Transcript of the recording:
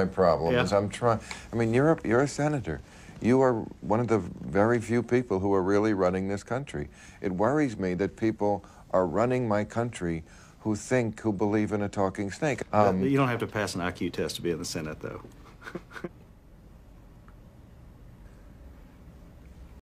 My problem yeah. is I'm trying. I mean, you're a, you're a senator. You are one of the very few people who are really running this country. It worries me that people are running my country who think, who believe in a talking snake. Um, you don't have to pass an IQ test to be in the Senate, though.